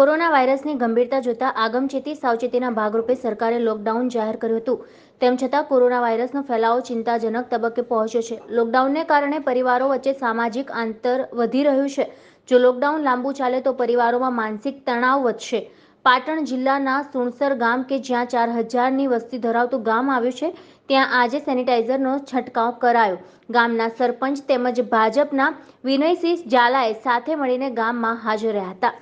corona વાયરસની ગંભીરતા જોતા આગમચેતી સાવચેતીના ભાગરૂપે સરકારે લોકડાઉન જાહેર કર્યું હતું તેમ છતાં કોરોના વાયરસનો ફેલાવો ચિંતાજનક તબક્કે પહોંચ્યો છે લોકડાઉનને કારણે પરિવારો વચ્ચે સામાજિક અંતર વધી રહ્યું છે જો લોકડાઉન લાંબુ ચાલે તો પરિવારોમાં માનસિક તણાવ વધશે પાટણ જિલ્લાના સુણસર ગામ કે જ્યાં ચાર હજારની વસ્તી ધરાવતું ગામ આવ્યું છે ત્યાં આજે સેનિટાઈઝરનો છંટકાવ કરાયો ગામના સરપંચ તેમજ ભાજપના વિનયસિંહ ઝાલાએ સાથે મળીને ગામમાં હાજર રહ્યા હતા